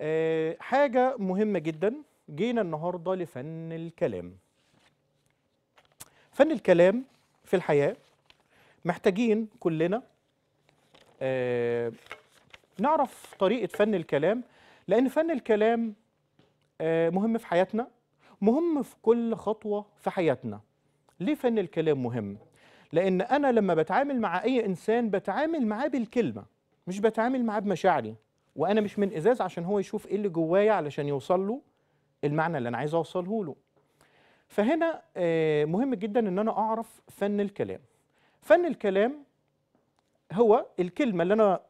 آه، حاجة مهمة جدا جينا النهاردة لفن الكلام فن الكلام في الحياة محتاجين كلنا آه، نعرف طريقة فن الكلام لأن فن الكلام آه، مهم في حياتنا مهم في كل خطوة في حياتنا ليه فن الكلام مهم؟ لأن أنا لما بتعامل مع أي إنسان بتعامل معاه بالكلمة مش بتعامل معاه بمشاعري وأنا مش من إزاز عشان هو يشوف إيه اللي جوايا علشان يوصل له المعنى اللي أنا عايز أوصله له فهنا آه، مهم جدا إن أنا أعرف فن الكلام فن الكلام هو الكلمة اللي أنا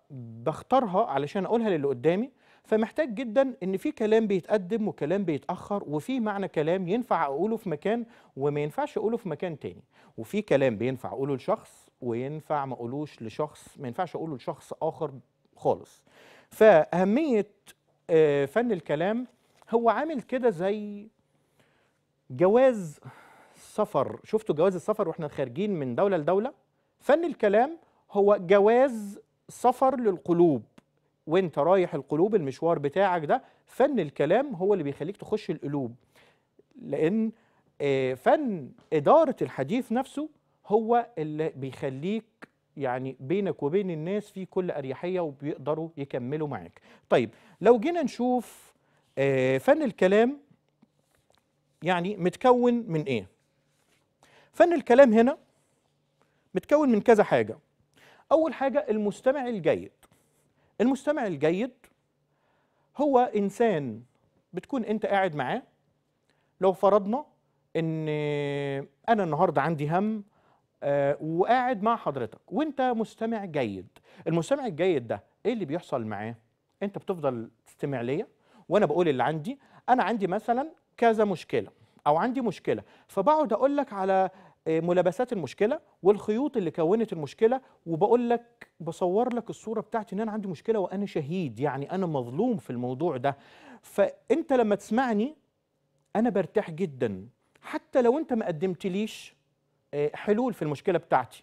بختارها علشان أقولها للي قدامي فمحتاج جدا ان في كلام بيتقدم وكلام بيتاخر وفي معنى كلام ينفع اقوله في مكان وما ينفعش اقوله في مكان تاني وفي كلام بينفع اقوله لشخص وينفع ما اقولوش لشخص ما ينفعش اقوله لشخص اخر خالص فاهميه آه، فن الكلام هو عامل كده زي جواز سفر شفتوا جواز السفر واحنا خارجين من دوله لدوله فن الكلام هو جواز سفر للقلوب وانت رايح القلوب المشوار بتاعك ده فن الكلام هو اللي بيخليك تخش القلوب لان آه، فن اداره الحديث نفسه هو اللي بيخليك يعني بينك وبين الناس في كل اريحيه وبيقدروا يكملوا معاك طيب لو جينا نشوف آه، فن الكلام يعني متكون من ايه فن الكلام هنا متكون من كذا حاجه اول حاجه المستمع الجيد المستمع الجيد هو انسان بتكون انت قاعد معاه لو فرضنا ان انا النهارده عندي هم آه، وقاعد مع حضرتك وانت مستمع جيد المستمع الجيد ده ايه اللي بيحصل معاه انت بتفضل تستمع ليا وانا بقول اللي عندي انا عندي مثلا كذا مشكله او عندي مشكله فبقعد اقول لك على آه، ملابسات المشكله والخيوط اللي كونت المشكله وبقول لك بصور لك الصوره بتاعتي ان انا عندي مشكله وانا شهيد يعني انا مظلوم في الموضوع ده فانت لما تسمعني انا برتاح جدا حتى لو انت ما قدمتليش آه، حلول في المشكله بتاعتي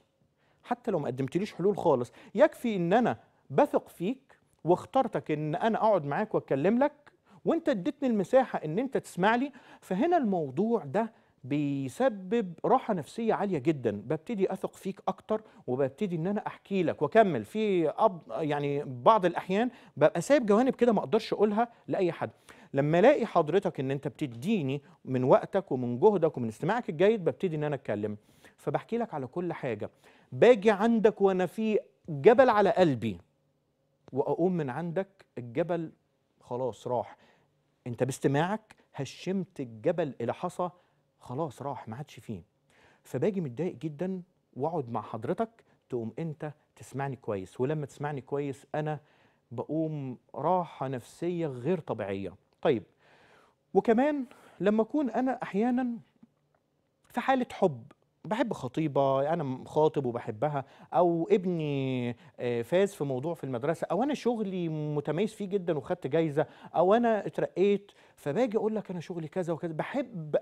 حتى لو ما قدمتليش حلول خالص يكفي ان انا بثق فيك واخترتك ان انا اقعد معاك واتكلم لك وانت اديتني المساحه ان انت تسمع لي فهنا الموضوع ده بيسبب راحه نفسيه عاليه جدا ببتدي اثق فيك اكتر وببتدي ان انا احكي لك واكمل في أب يعني بعض الاحيان ببقى سايب جوانب كده ما اقدرش اقولها لاي حد لما الاقي حضرتك ان انت بتديني من وقتك ومن جهدك ومن استماعك الجيد ببتدي ان انا اتكلم فبحكي لك على كل حاجه باجي عندك وانا في جبل على قلبي واقوم من عندك الجبل خلاص راح انت باستماعك هشمت الجبل الى حصى خلاص راح ما عادش فيه فباجي متضايق جدا واقعد مع حضرتك تقوم انت تسمعني كويس ولما تسمعني كويس انا بقوم راحه نفسيه غير طبيعيه طيب وكمان لما اكون انا احيانا في حاله حب بحب خطيبه انا خاطب وبحبها او ابني آه، فاز في موضوع في المدرسه او انا شغلي متميز فيه جدا وخدت جايزه او انا اترقيت فباجي اقول لك انا شغلي كذا وكذا بحب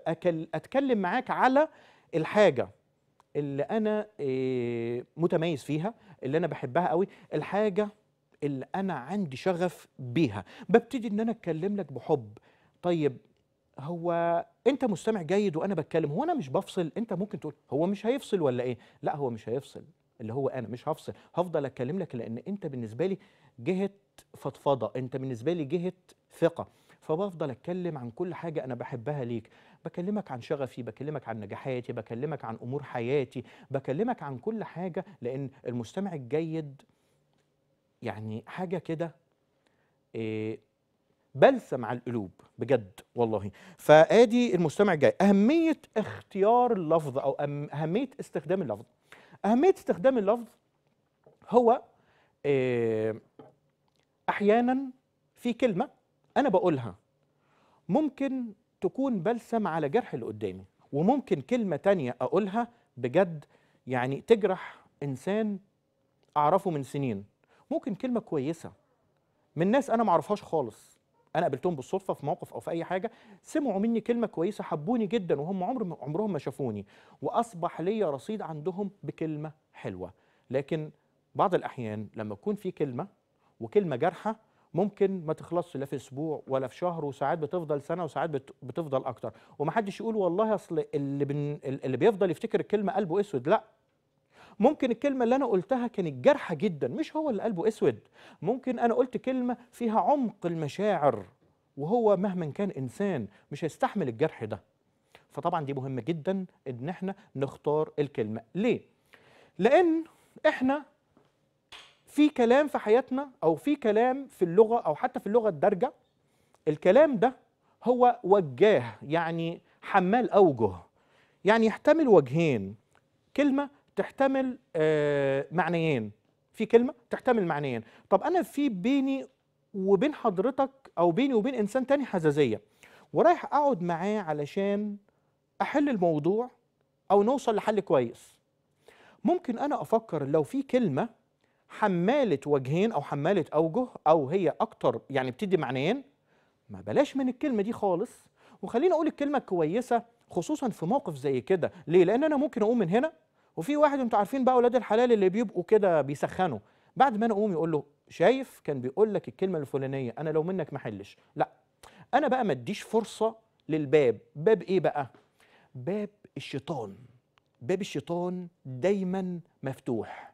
اتكلم معاك على الحاجه اللي انا آه، متميز فيها اللي انا بحبها قوي الحاجه اللي انا عندي شغف بيها ببتدي ان انا اتكلم لك بحب طيب هو انت مستمع جيد وانا بتكلم هو انا مش بفصل انت ممكن تقول هو مش هيفصل ولا ايه لا هو مش هيفصل اللي هو انا مش هفصل هفضل اتكلم لك لان انت بالنسبه لي جهه فضفضه انت بالنسبه لي جهه ثقه فبفضل اتكلم عن كل حاجه انا بحبها ليك بكلمك عن شغفي بكلمك عن نجاحاتي بكلمك عن امور حياتي بكلمك عن كل حاجه لان المستمع الجيد يعني حاجه كده إيه بلسم على القلوب بجد والله فادي المستمع جاي اهميه اختيار اللفظ او اهميه استخدام اللفظ اهميه استخدام اللفظ هو آه، احيانا في كلمه انا بقولها ممكن تكون بلسم على جرح اللي قدامي وممكن كلمه تانية اقولها بجد يعني تجرح انسان اعرفه من سنين ممكن كلمه كويسه من ناس انا معرفهاش خالص انا قابلتهم بالصدفه في موقف او في اي حاجه سمعوا مني كلمه كويسه حبوني جدا وهم عمر عمرهم ما شافوني واصبح ليا رصيد عندهم بكلمه حلوه لكن بعض الاحيان لما تكون في كلمه وكلمه جارحه ممكن ما تخلصش لا في اسبوع ولا في شهر وساعات بتفضل سنه وساعات بتفضل اكتر ومحدش يقول والله اصل اللي, بن... اللي بيفضل يفتكر الكلمه قلبه اسود لا ممكن الكلمة اللي أنا قلتها كانت جارحة جدا مش هو اللي قلبه أسود ممكن أنا قلت كلمة فيها عمق المشاعر وهو مهما كان إنسان مش هيستحمل الجرح ده فطبعا دي مهمة جدا إن احنا نختار الكلمة ليه؟ لأن احنا في كلام في حياتنا أو في كلام في اللغة أو حتى في اللغة الدارجة الكلام ده هو وجاه يعني حمال أوجه يعني يحتمل وجهين كلمة تحتمل آه، معنيين في كلمه تحتمل معنيين طب انا في بيني وبين حضرتك او بيني وبين انسان تاني حزازيه ورايح اقعد معاه علشان احل الموضوع او نوصل لحل كويس ممكن انا افكر لو في كلمه حماله وجهين او حماله اوجه او هي اكتر يعني بتدي معنيين ما بلاش من الكلمه دي خالص وخليني اقول الكلمه الكويسه خصوصا في موقف زي كده ليه لان انا ممكن اقوم من هنا وفي واحد انتوا عارفين بقى اولاد الحلال اللي بيبقوا كده بيسخنوا بعد ما انا اقوم يقول له شايف كان بيقول لك الكلمه الفلانيه انا لو منك ما حلش لا انا بقى ما اديش فرصه للباب باب ايه بقى باب الشيطان باب الشيطان دايما مفتوح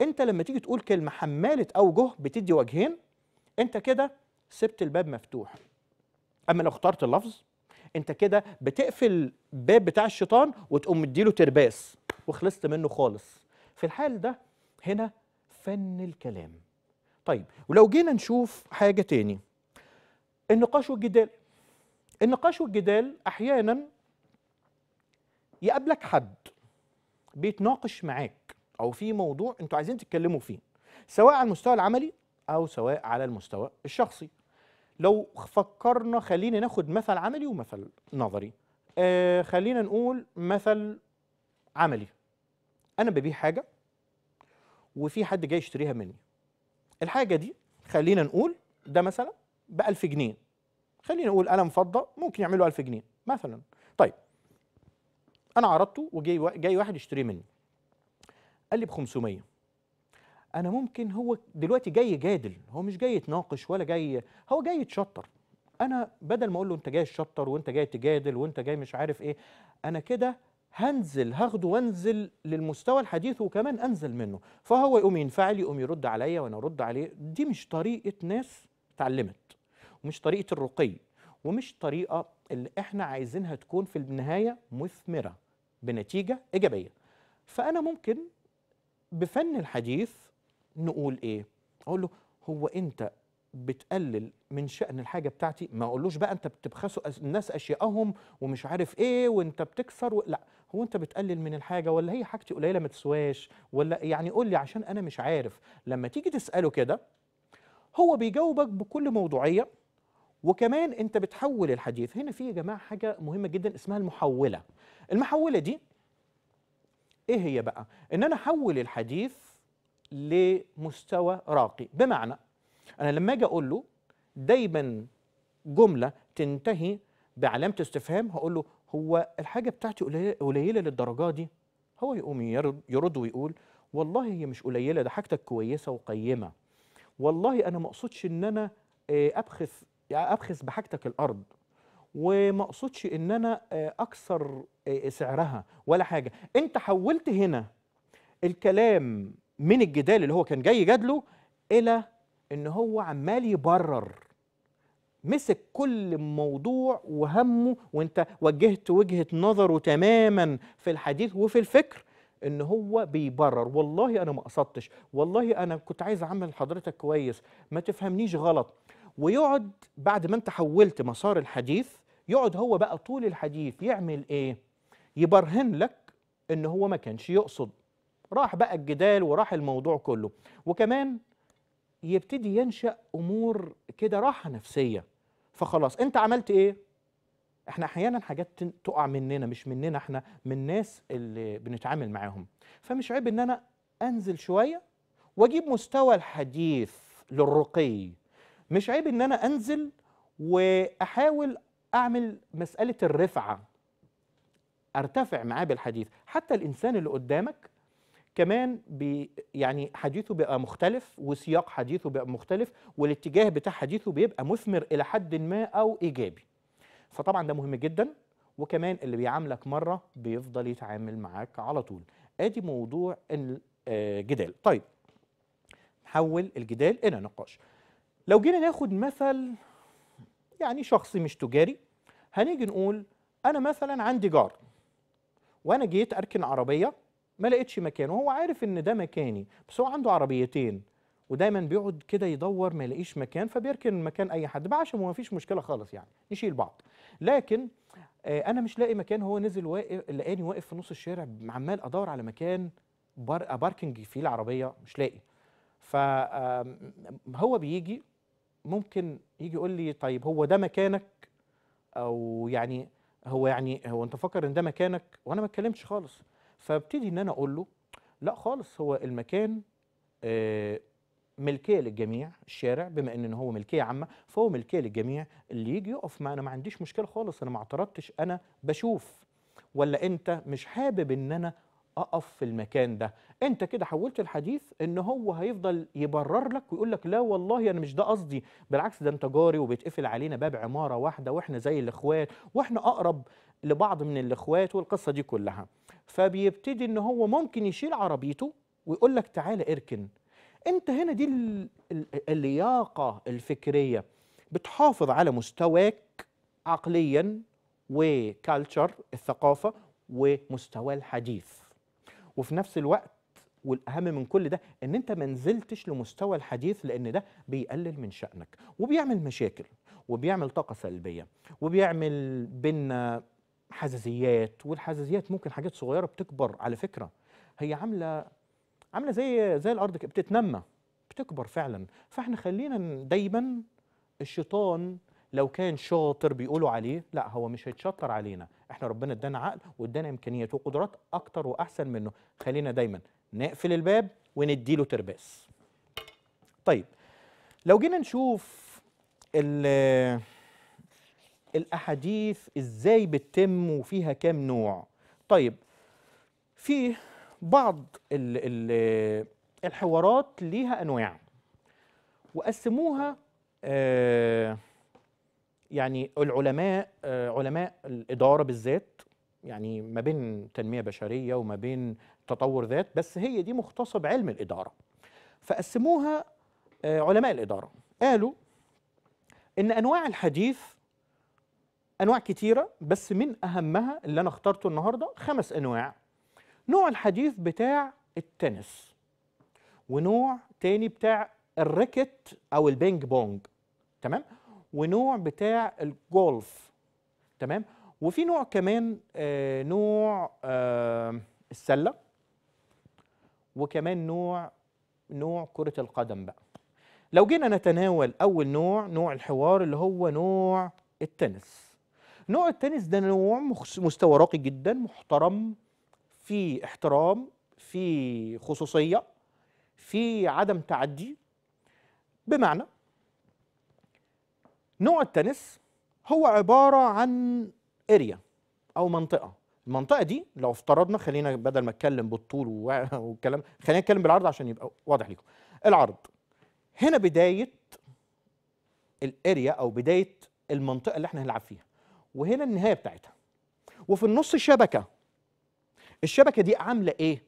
انت لما تيجي تقول كلمه حماله اوجه بتدي وجهين انت كده سبت الباب مفتوح اما لو اخترت اللفظ انت كده بتقفل باب بتاع الشيطان وتقوم مديله ترباس وخلصت منه خالص في الحال ده هنا فن الكلام طيب ولو جينا نشوف حاجة تاني النقاش والجدال النقاش والجدال أحيانا يقابلك حد بيتناقش معاك أو في موضوع أنتوا عايزين تتكلموا فيه سواء على المستوى العملي أو سواء على المستوى الشخصي لو فكرنا خلينا ناخد مثل عملي ومثل نظري آه خلينا نقول مثل عملي انا ببيع حاجه وفي حد جاي يشتريها مني الحاجه دي خلينا نقول ده مثلا ب 1000 جنيه خلينا نقول قلم فضه ممكن يعمله 1000 جنيه مثلا طيب انا عرضته وجاي جاي واحد يشتريه مني قال لي ب 500 انا ممكن هو دلوقتي جاي يجادل هو مش جاي يتناقش ولا جاي هو جاي يتشطر انا بدل ما اقول له انت جاي تشطر وانت جاي تجادل وانت جاي مش عارف ايه انا كده هنزل هاخده وانزل للمستوى الحديث وكمان انزل منه فهو يقوم ينفعل يقوم يرد عليا وانا ارد عليه دي مش طريقه ناس اتعلمت ومش طريقه الرقي ومش طريقه اللي احنا عايزينها تكون في النهايه مثمره بنتيجه ايجابيه فانا ممكن بفن الحديث نقول ايه اقول له هو انت بتقلل من شأن الحاجة بتاعتي ما أقولوش بقى أنت بتبخسوا الناس أشيائهم ومش عارف إيه وأنت بتكسر و... لا هو انت بتقلل من الحاجه ولا هي حاجتي قليله ما تسواش ولا يعني قول لي عشان انا مش عارف لما تيجي تساله كده هو بيجاوبك بكل موضوعيه وكمان انت بتحول الحديث هنا في يا جماعه حاجه مهمه جدا اسمها المحوله المحوله دي ايه هي بقى ان انا احول الحديث لمستوى راقي بمعنى انا لما اجي اقول له دايما جمله تنتهي بعلامه استفهام هقول له هو الحاجة بتاعتي قليلة للدرجة دي هو يقوم يرد ويقول والله هي مش قليلة ده حاجتك كويسة وقيمة والله أنا ما أقصدش إن أنا آه، أبخس يعني أبخس بحاجتك الأرض وما أقصدش إن أنا آه، أكسر آه، سعرها ولا حاجة أنت حولت هنا الكلام من الجدال اللي هو كان جاي يجادله إلى إن هو عمال يبرر مسك كل موضوع وهمه وانت وجهت وجهه نظره تماما في الحديث وفي الفكر ان هو بيبرر والله انا ما قصدتش والله انا كنت عايز اعمل حضرتك كويس ما تفهمنيش غلط ويقعد بعد ما انت حولت مسار الحديث يقعد هو بقى طول الحديث يعمل ايه يبرهن لك ان هو ما كانش يقصد راح بقى الجدال وراح الموضوع كله وكمان يبتدي ينشأ أمور كده راحة نفسية فخلاص انت عملت ايه احنا احيانا حاجات تقع مننا مش مننا احنا من الناس اللي بنتعامل معاهم فمش عيب ان انا انزل شويه واجيب مستوى الحديث للرقي مش عيب ان انا انزل واحاول اعمل مساله الرفعه ارتفع معاه بالحديث حتى الانسان اللي قدامك كمان بي يعني حديثه بيبقى مختلف وسياق حديثه بيبقى مختلف والاتجاه بتاع حديثه بيبقى مثمر الى حد ما او ايجابي فطبعا ده مهم جدا وكمان اللي بيعاملك مره بيفضل يتعامل معاك على طول ادي موضوع الجدال آه، طيب نحول الجدال الى نقاش لو جينا ناخد مثل يعني شخصي مش تجاري هنيجي نقول انا مثلا عندي جار وانا جيت اركن عربيه ما لقيتش مكانه هو عارف ان ده مكاني بس هو عنده عربيتين ودايما بيقعد كده يدور ما يلاقيش مكان فبيركن مكان اي حد بعشم وما فيش مشكله خالص يعني نشيل بعض لكن آه، انا مش لاقي مكان هو نزل واقف لقاني واقف في نص الشارع عمال ادور على مكان بار باركنج فيه العربيه مش لاقي فهو بيجي ممكن يجي يقول لي طيب هو ده مكانك او يعني هو يعني هو انت فاكر ان ده مكانك وانا ما اتكلمتش خالص فابتدي ان انا اقول له لا خالص هو المكان آه، ملكيه للجميع الشارع بما ان هو ملكيه عامه فهو ملكيه للجميع اللي يجي يقف ما انا ما عنديش مشكله خالص انا ما اعترضتش انا بشوف ولا انت مش حابب ان انا اقف في المكان ده انت كده حولت الحديث ان هو هيفضل يبرر لك ويقول لك لا والله انا مش ده قصدي بالعكس ده انت جاري وبيتقفل علينا باب عماره واحده واحنا زي الاخوات واحنا اقرب لبعض من الاخوات والقصه دي كلها فبيبتدي ان هو ممكن يشيل عربيته ويقول لك تعالى اركن انت هنا دي اللياقه الفكريه بتحافظ على مستواك عقليا وكالتشر الثقافه ومستوى الحديث وفي نفس الوقت والاهم من كل ده ان انت ما نزلتش لمستوى الحديث لان ده بيقلل من شانك وبيعمل مشاكل وبيعمل طاقه سلبيه وبيعمل بينا حزازيات والحزازيات ممكن حاجات صغيره بتكبر على فكره هي عامله عامله زي زي الارض بتتنمى بتكبر فعلا فاحنا خلينا دايما الشيطان لو كان شاطر بيقولوا عليه لا هو مش هيتشطر علينا احنا ربنا ادانا عقل وادانا امكانيات وقدرات اكتر واحسن منه خلينا دايما نقفل الباب ونديله ترباس طيب لو جينا نشوف ال الأحاديث إزاي بتتم وفيها كام نوع طيب في بعض الـ الـ الحوارات ليها أنواع وقسموها آه يعني العلماء آه علماء الإدارة بالذات يعني ما بين تنمية بشرية وما بين تطور ذات بس هي دي مختصب علم الإدارة فقسموها آه، علماء الإدارة قالوا إن أنواع الحديث انواع كتيره بس من اهمها اللي انا اخترته النهارده خمس انواع نوع الحديث بتاع التنس ونوع تاني بتاع الريكت او البينج بونج تمام ونوع بتاع الجولف تمام وفي نوع كمان آه نوع آه السله وكمان نوع نوع كره القدم بقى لو جينا نتناول اول نوع نوع الحوار اللي هو نوع التنس نوع التنس ده نوع مستوى راقي جدا محترم في احترام في خصوصيه في عدم تعدي بمعنى نوع التنس هو عباره عن اريا او منطقه المنطقه دي لو افترضنا خلينا بدل ما اتكلم بالطول والكلام خلينا نتكلم بالعرض عشان يبقى واضح ليكم العرض هنا بدايه الاريا او بدايه المنطقه اللي احنا هنلعب فيها وهنا النهايه بتاعتها وفي النص شبكه الشبكه دي عامله ايه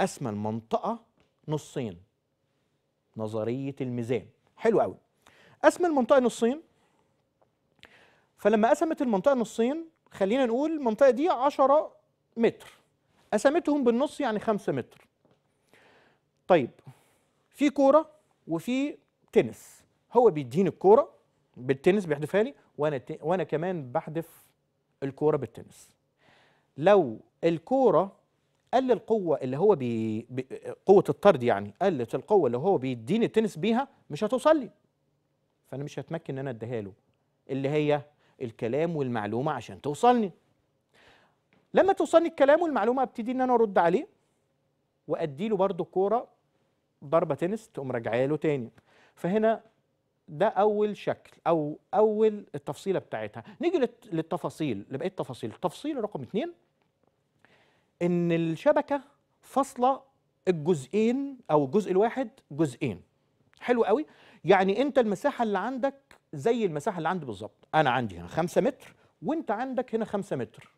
اسمى المنطقه نصين نظريه الميزان حلو قوي اسمى المنطقه نصين فلما قسمت المنطقه نصين خلينا نقول المنطقه دي 10 متر قسمتهم بالنص يعني 5 متر طيب في كوره وفي تنس هو بيديني الكوره بالتنس بيحدفها لي وانا وانا كمان بحذف الكوره بالتنس لو الكوره قل القوه اللي هو بي... قوه الطرد يعني قلت القوه اللي هو بيديني التنس بيها مش هتوصل لي فانا مش هتمكن ان انا اديها له اللي هي الكلام والمعلومه عشان توصلني لما توصلني الكلام والمعلومه ابتدي ان انا ارد عليه وادي له برده الكوره ضربه تنس تقوم راجعه له تاني فهنا ده اول شكل او اول التفصيله بتاعتها نيجي للتفاصيل لبقيه التفاصيل التفصيل رقم اتنين ان الشبكه فاصله الجزئين او الجزء الواحد جزئين حلو قوي يعني انت المساحه اللي عندك زي المساحه اللي عندي بالظبط انا عندي هنا 5 متر وانت عندك هنا 5 متر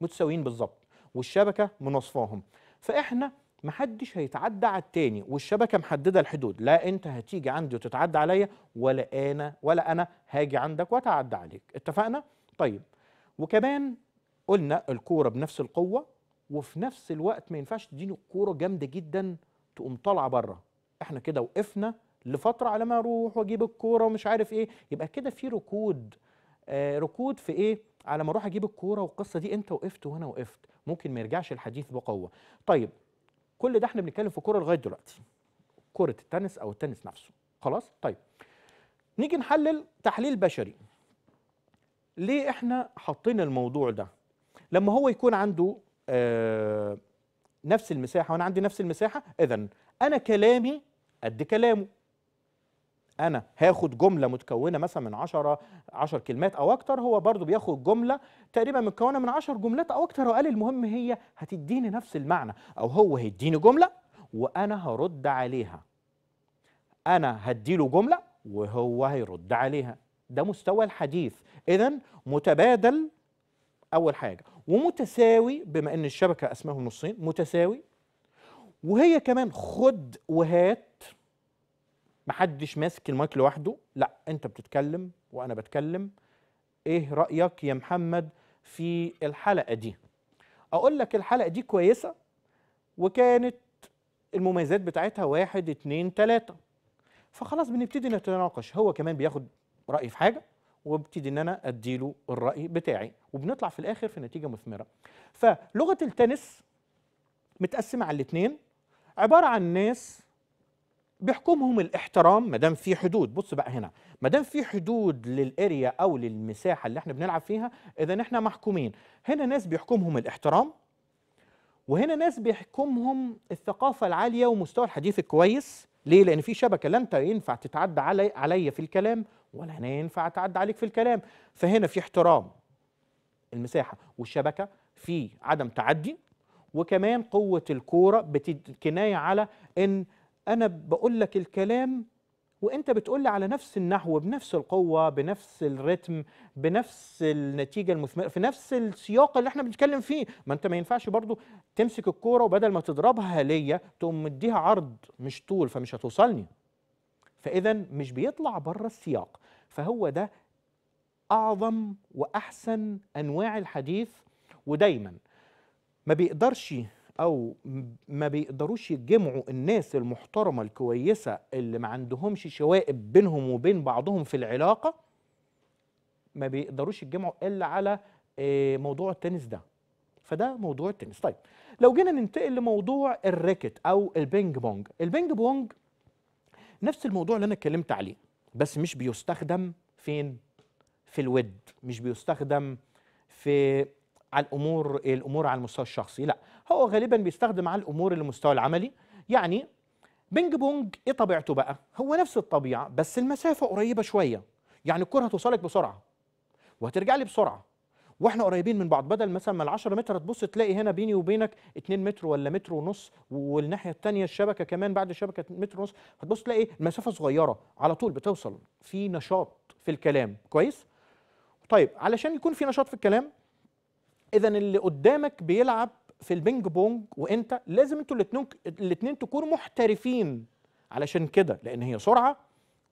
متساويين بالظبط والشبكه منصفاهم فاحنا محدش هيتعدى على التاني والشبكه محدده الحدود لا انت هتيجي عندي وتتعدى عليا ولا انا ولا انا هاجي عندك واتعدى عليك اتفقنا طيب وكمان قلنا الكوره بنفس القوه وفي نفس الوقت ما ينفعش تديني الكوره جامده جدا تقوم طالعه بره احنا كده وقفنا لفتره على ما اروح واجيب الكوره ومش عارف ايه يبقى كده في ركود آه ركود في ايه على ما اروح اجيب الكوره والقصه دي انت وقفت وانا وقفت ممكن ما يرجعش الحديث بقوه طيب كل ده احنا بنتكلم في كوره لغايه دلوقتي كره التنس او التنس نفسه خلاص طيب نيجي نحلل تحليل بشري ليه احنا حاطين الموضوع ده لما هو يكون عنده آه نفس المساحه وانا عندي نفس المساحه اذا انا كلامي قد كلامه انا هاخد جمله متكونه مثلا من 10 10 كلمات او اكتر هو برضو بياخد جمله تقريبا متكونه من 10 جملات او اكتر وقال المهم هي هتديني نفس المعنى او هو هيديني جمله وانا هرد عليها انا هديله جمله وهو هيرد عليها ده مستوى الحديث اذا متبادل اول حاجه ومتساوي بما ان الشبكه اسماهم نصين متساوي وهي كمان خد وهات محدش ماسك المايك لوحده لا انت بتتكلم وانا بتكلم ايه رايك يا محمد في الحلقه دي اقول لك الحلقه دي كويسه وكانت المميزات بتاعتها واحد اتنين تلاته فخلاص بنبتدي نتناقش هو كمان بياخد رايي في حاجه وابتدي ان انا اديله الراي بتاعي وبنطلع في الاخر في نتيجه مثمره فلغه التنس متقسمه على الاثنين عباره عن ناس بيحكمهم الاحترام ما دام في حدود بص بقى هنا ما دام في حدود للاريا او للمساحه اللي احنا بنلعب فيها اذا احنا محكومين هنا ناس بيحكمهم الاحترام وهنا ناس بيحكمهم الثقافه العاليه ومستوى الحديث الكويس ليه لان في شبكه لا انت ينفع تتعدى علي عليا في الكلام ولا انا ينفع اتعدى عليك في الكلام فهنا في احترام المساحه والشبكه في عدم تعدي وكمان قوه الكوره كنايه على ان أنا بقول لك الكلام وأنت بتقول لي على نفس النحو بنفس القوة بنفس الريتم بنفس النتيجة المثمرة في نفس السياق اللي احنا بنتكلم فيه ما أنت ما ينفعش برضو تمسك الكورة وبدل ما تضربها ليا تقوم مديها عرض مش طول فمش هتوصلني فإذا مش بيطلع بره السياق فهو ده أعظم وأحسن أنواع الحديث ودايما ما بيقدرش او ما بيقدروش يجمعوا الناس المحترمه الكويسه اللي ما عندهمش شوائب بينهم وبين بعضهم في العلاقه ما بيقدروش يتجمعوا الا على آه، موضوع التنس ده فده موضوع التنس طيب لو جينا ننتقل لموضوع الراكت او البينج بونج البينج بونج نفس الموضوع اللي انا اتكلمت عليه بس مش بيستخدم فين في الود مش بيستخدم في على الامور الامور على المستوى الشخصي لا هو غالبا بيستخدم على الامور المستوى العملي يعني بينج بونج ايه طبيعته بقى هو نفس الطبيعه بس المسافه قريبه شويه يعني الكره هتوصلك بسرعه وهترجع لي بسرعه واحنا قريبين من بعض بدل مثلا ما ال10 متر هتبص تلاقي هنا بيني وبينك 2 متر ولا متر ونص والناحيه الثانيه الشبكه كمان بعد الشبكه متر ونص هتبص تلاقي إيه؟ المسافه صغيره على طول بتوصل في نشاط في الكلام كويس طيب علشان يكون في نشاط في الكلام اذا اللي قدامك بيلعب في البينج بونج وانت لازم انتوا الاثنين الاثنين تكونوا محترفين علشان كده لان هي سرعه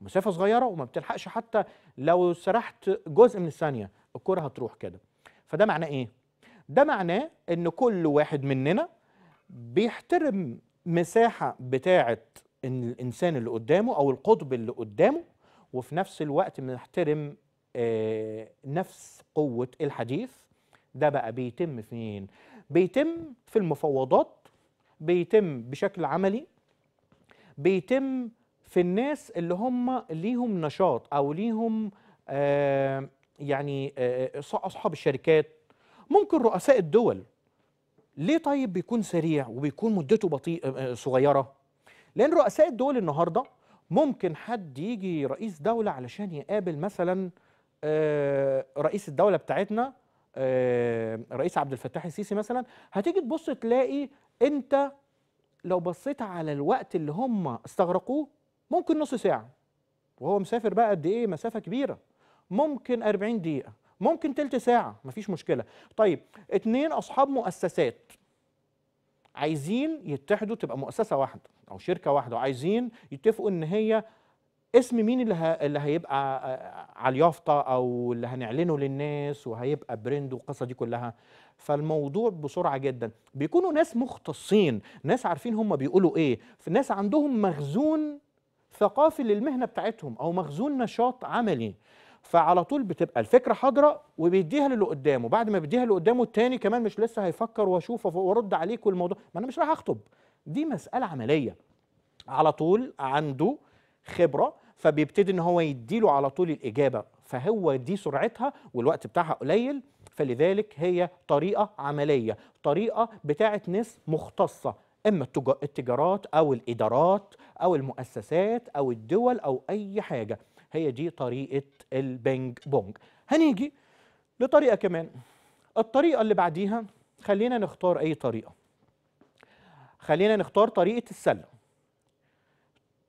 مسافه صغيره وما بتلحقش حتى لو سرحت جزء من الثانيه الكره هتروح كده فده معناه ايه ده معناه ان كل واحد مننا بيحترم مساحه بتاعه الانسان اللي قدامه او القطب اللي قدامه وفي نفس الوقت بنحترم آه، نفس قوه الحديث ده بقى بيتم فين بيتم في المفاوضات بيتم بشكل عملي بيتم في الناس اللي هم ليهم نشاط او ليهم آه، يعني آه، اصحاب الشركات ممكن رؤساء الدول ليه طيب بيكون سريع وبيكون مدته بطيء آه، صغيره لان رؤساء الدول النهارده ممكن حد يجي رئيس دوله علشان يقابل مثلا رئيس الدوله بتاعتنا الرئيس آه، عبد الفتاح السيسي مثلا هتيجي تبص تلاقي انت لو بصيت على الوقت اللي هم استغرقوه ممكن نص ساعه وهو مسافر بقى قد ايه مسافه كبيره ممكن 40 دقيقه ممكن تلت ساعه مفيش مشكله طيب اتنين اصحاب مؤسسات عايزين يتحدوا تبقى مؤسسه واحده او شركه واحده وعايزين يتفقوا ان هي اسم مين اللي, ه... اللي هيبقى آه، على اليافطه او اللي هنعلنه للناس وهيبقى برند والقصه دي كلها فالموضوع بسرعه جدا بيكونوا ناس مختصين ناس عارفين هم بيقولوا ايه ناس عندهم مخزون ثقافي للمهنه بتاعتهم او مخزون نشاط عملي فعلى طول بتبقى الفكره حاضره وبيديها للي قدامه بعد ما بيديها للي قدامه التاني كمان مش لسه هيفكر واشوفه وارد عليك والموضوع ما انا مش رايح اخطب دي مساله عمليه على طول عنده خبره فبيبتدي ان هو يديله على طول الاجابه فهو دي سرعتها والوقت بتاعها قليل فلذلك هي طريقه عمليه طريقه بتاعه ناس مختصه اما التجارات او الادارات او المؤسسات او الدول او اي حاجه هي دي طريقه البينج بونج هنيجي لطريقه كمان الطريقه اللي بعديها خلينا نختار اي طريقه خلينا نختار طريقه السله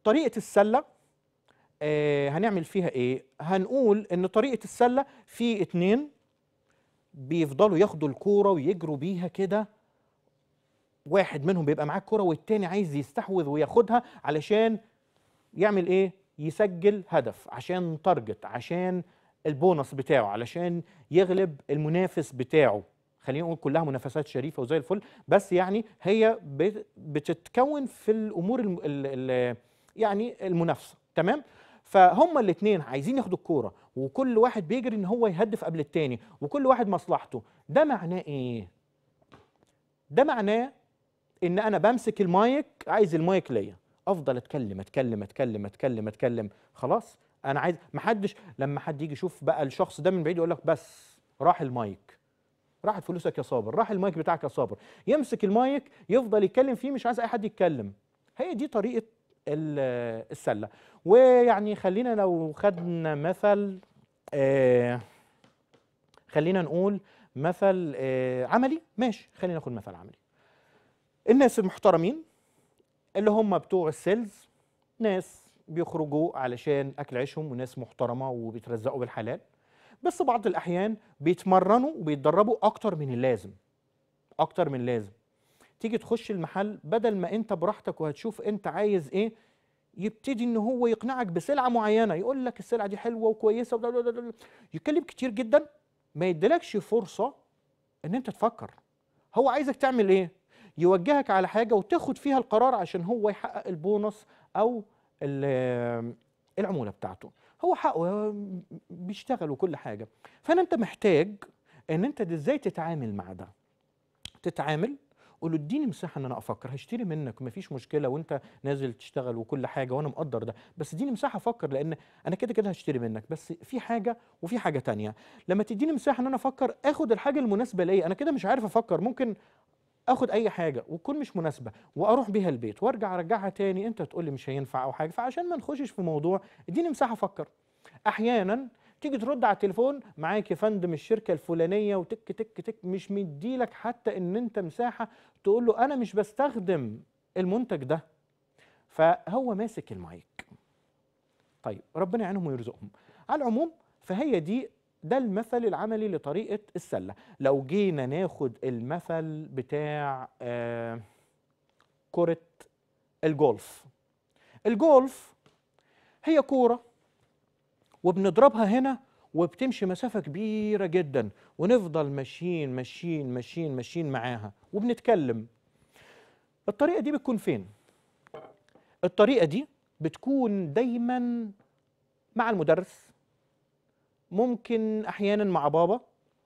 طريقه السله آه، هنعمل فيها ايه هنقول ان طريقه السله في اتنين بيفضلوا ياخدوا الكوره ويجروا بيها كده واحد منهم بيبقى معاه الكوره والتاني عايز يستحوذ وياخدها علشان يعمل ايه يسجل هدف عشان تارجت عشان البونص بتاعه علشان يغلب المنافس بتاعه خلينا نقول كلها منافسات شريفه وزي الفل بس يعني هي بتتكون في الامور ال ال ال يعني المنافسه تمام فهم الاثنين عايزين ياخدوا الكوره وكل واحد بيجري ان هو يهدف قبل الثاني وكل واحد مصلحته ده معناه ايه ده معناه ان انا بمسك المايك عايز المايك ليا افضل اتكلم اتكلم اتكلم اتكلم اتكلم خلاص انا عايز محدش لما حد يجي يشوف بقى الشخص ده من بعيد يقول لك بس راح المايك راحت فلوسك يا صابر راح المايك بتاعك يا صابر يمسك المايك يفضل يتكلم فيه مش عايز اي حد يتكلم هي دي طريقه السله ويعني خلينا لو خدنا مثل آه، خلينا نقول مثل آه، عملي ماشي خلينا ناخد مثل عملي الناس المحترمين اللي هم بتوع السيلز ناس بيخرجوا علشان اكل عيشهم وناس محترمه وبيترزقوا بالحلال بس بعض الاحيان بيتمرنوا وبيتدربوا اكتر من اللازم اكتر من اللازم تيجي تخش المحل بدل ما انت براحتك وهتشوف انت عايز ايه يبتدي ان هو يقنعك بسلعه معينه يقول لك السلعه دي حلوه وكويسه ودل ودل ودل. دا. يتكلم كتير جدا ما يديلكش فرصه ان انت تفكر هو عايزك تعمل ايه يوجهك على حاجه وتاخد فيها القرار عشان هو يحقق البونص او العموله بتاعته هو حقه بيشتغل وكل حاجه فانا انت محتاج ان انت ازاي تتعامل مع ده تتعامل قول له اديني مساحه ان انا افكر هشتري منك ما فيش مشكله وانت نازل تشتغل وكل حاجه وانا مقدر ده بس اديني مساحه افكر لان انا كده كده هشتري منك بس في حاجه وفي حاجه تانية لما تديني مساحه ان انا افكر اخد الحاجه المناسبه ليا انا كده مش عارف افكر ممكن اخد اي حاجه وتكون مش مناسبه واروح بيها البيت وارجع ارجعها تاني انت تقول لي مش هينفع او حاجه فعشان ما نخشش في موضوع اديني مساحه افكر احيانا تيجي ترد على التليفون معاك يا فندم الشركه الفلانيه وتك تك تك مش مديلك حتى ان انت مساحه تقول له انا مش بستخدم المنتج ده فهو ماسك المايك طيب ربنا يعينهم ويرزقهم على العموم فهي دي ده المثل العملي لطريقه السله لو جينا ناخد المثل بتاع آه كره الجولف الجولف هي كوره وبنضربها هنا وبتمشي مسافة كبيرة جدا ونفضل ماشيين ماشيين ماشيين ماشيين معاها وبنتكلم الطريقة دي بتكون فين؟ الطريقة دي بتكون دايما مع المدرس ممكن أحيانا مع بابا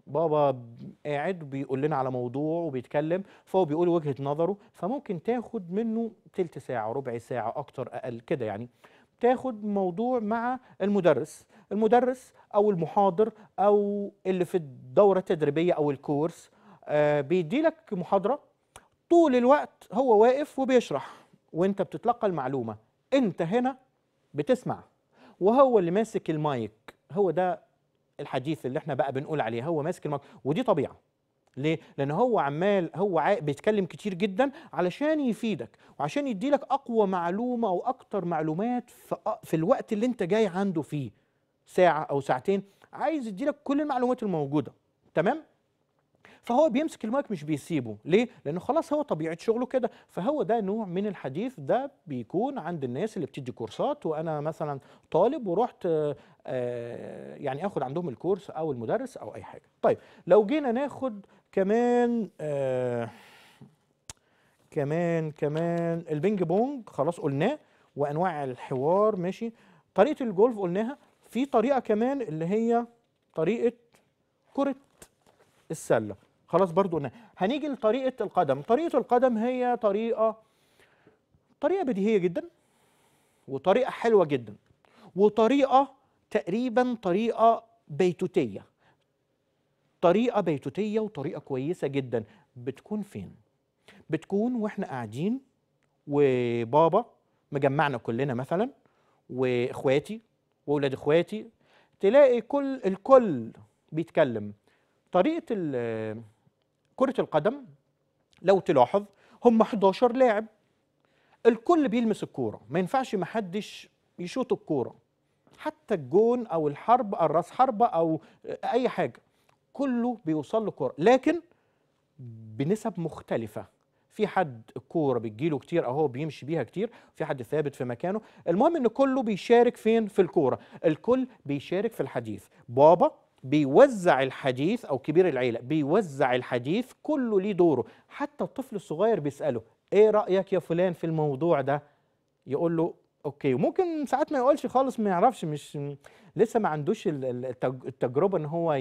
بابا قاعد بيقول لنا على موضوع وبيتكلم فهو بيقول وجهة نظره فممكن تاخد منه تلت ساعة ربع ساعة أكتر أقل كده يعني تاخد موضوع مع المدرس المدرس او المحاضر او اللي في الدوره التدريبيه او الكورس آه، بيدي بيديلك محاضره طول الوقت هو واقف وبيشرح وانت بتتلقى المعلومه انت هنا بتسمع وهو اللي ماسك المايك هو ده الحديث اللي احنا بقى بنقول عليه هو ماسك المايك ودي طبيعه ليه؟ لأن هو عمال هو بيتكلم كتير جدا علشان يفيدك وعشان يديلك أقوى معلومة أو أكتر معلومات في الوقت اللي أنت جاي عنده فيه ساعة أو ساعتين عايز يديلك كل المعلومات الموجودة تمام؟ فهو بيمسك المايك مش بيسيبه ليه لانه خلاص هو طبيعه شغله كده فهو ده نوع من الحديث ده بيكون عند الناس اللي بتدي كورسات وانا مثلا طالب ورحت آه، آه، يعني اخد عندهم الكورس او المدرس او اي حاجه طيب لو جينا ناخد كمان آه كمان كمان البينج بونج خلاص قلناه وانواع الحوار ماشي طريقه الجولف قلناها في طريقه كمان اللي هي طريقه كره السله خلاص برضو قلناها هنيجي لطريقه القدم طريقه القدم هي طريقه طريقه بديهيه جدا وطريقه حلوه جدا وطريقه تقريبا طريقه بيتوتيه طريقه بيتوتيه وطريقه كويسه جدا بتكون فين بتكون واحنا قاعدين وبابا مجمعنا كلنا مثلا واخواتي واولاد اخواتي تلاقي كل الكل بيتكلم طريقه كره القدم لو تلاحظ هم 11 لاعب الكل بيلمس الكوره ما ينفعش ما حدش يشوط الكوره حتى الجون او الحرب او راس حربه او اي حاجه كله بيوصل له كوره لكن بنسب مختلفه في حد الكوره بتجيله كتير او هو بيمشي بيها كتير في حد ثابت في مكانه المهم ان كله بيشارك فين في الكوره الكل بيشارك في الحديث بابا بيوزع الحديث او كبير العيله بيوزع الحديث كله ليه دوره حتى الطفل الصغير بيساله ايه رايك يا فلان في الموضوع ده يقول له اوكي وممكن ساعات ما يقولش خالص ما يعرفش مش لسه ما عندوش التجربه ان هو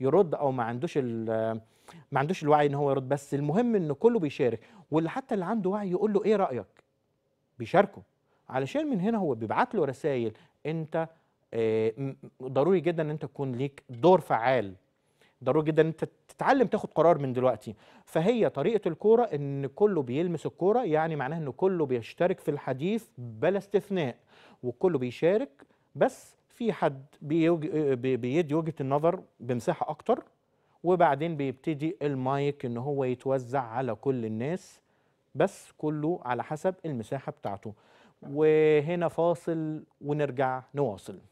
يرد او ما عندوش ما عندوش الوعي ان هو يرد بس المهم ان كله بيشارك واللي حتى اللي عنده وعي يقول له ايه رايك بيشاركه علشان من هنا هو بيبعت له رسائل انت آه، ضروري جدا ان انت تكون ليك دور فعال ضروري جدا انت تتعلم تاخد قرار من دلوقتي فهي طريقه الكوره ان كله بيلمس الكوره يعني معناها ان كله بيشترك في الحديث بلا استثناء وكله بيشارك بس في حد بيدي وجهه النظر بمساحه اكتر وبعدين بيبتدي المايك ان هو يتوزع على كل الناس بس كله على حسب المساحه بتاعته وهنا فاصل ونرجع نواصل